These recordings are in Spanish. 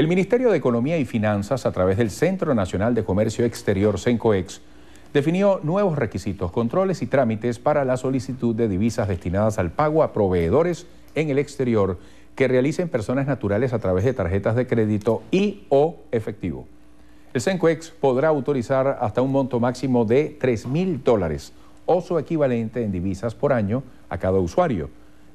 El Ministerio de Economía y Finanzas, a través del Centro Nacional de Comercio Exterior, CENCOEX, definió nuevos requisitos, controles y trámites para la solicitud de divisas destinadas al pago a proveedores en el exterior que realicen personas naturales a través de tarjetas de crédito y o efectivo. El CENCOEX podrá autorizar hasta un monto máximo de 3.000 dólares o su equivalente en divisas por año a cada usuario.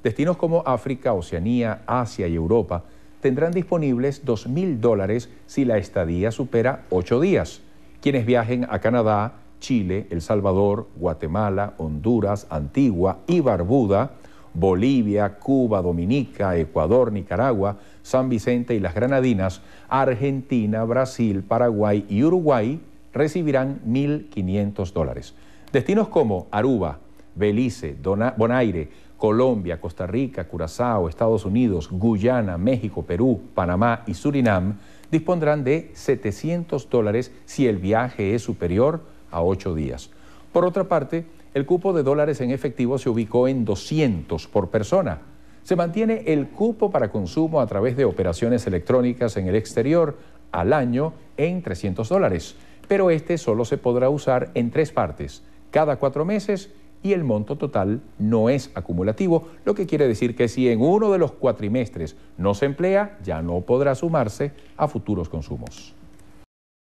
Destinos como África, Oceanía, Asia y Europa tendrán disponibles 2.000 dólares si la estadía supera 8 días. Quienes viajen a Canadá, Chile, El Salvador, Guatemala, Honduras, Antigua y Barbuda, Bolivia, Cuba, Dominica, Ecuador, Nicaragua, San Vicente y las Granadinas, Argentina, Brasil, Paraguay y Uruguay recibirán 1.500 dólares. Destinos como Aruba, Belice, Bonaire, Colombia, Costa Rica, Curazao, Estados Unidos, Guyana, México, Perú, Panamá y Surinam dispondrán de 700 dólares si el viaje es superior a 8 días. Por otra parte, el cupo de dólares en efectivo se ubicó en 200 por persona. Se mantiene el cupo para consumo a través de operaciones electrónicas en el exterior al año en 300 dólares, pero este solo se podrá usar en tres partes, cada cuatro meses y el monto total no es acumulativo, lo que quiere decir que si en uno de los cuatrimestres no se emplea, ya no podrá sumarse a futuros consumos.